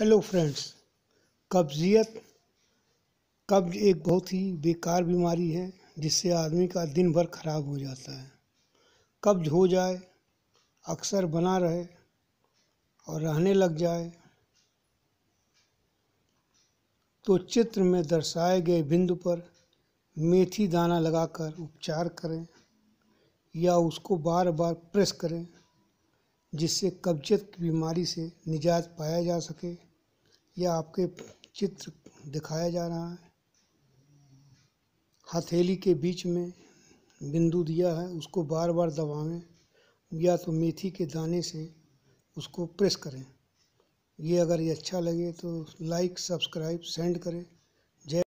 hello friends कब्जियत कब्ज एक बहुत ही बेकार बीमारी है जिससे आदमी का दिन भर खराब हो जाता है कब्ज हो जाए अक्सर बना रहे और रहने लग जाए तो चित्र में दर्शाए गए बिंदु पर मेथी दाना लगाकर उपचार करें या उसको बार बार प्रेस करें जिससे कब्जियत की बीमारी से निजात पाया जा सके यह आपके चित्र दिखाया जा रहा है हथेली के बीच में बिंदु दिया है उसको बार बार दबावें या तो मेथी के दाने से उसको प्रेस करें ये अगर ये अच्छा लगे तो लाइक सब्सक्राइब सेंड करें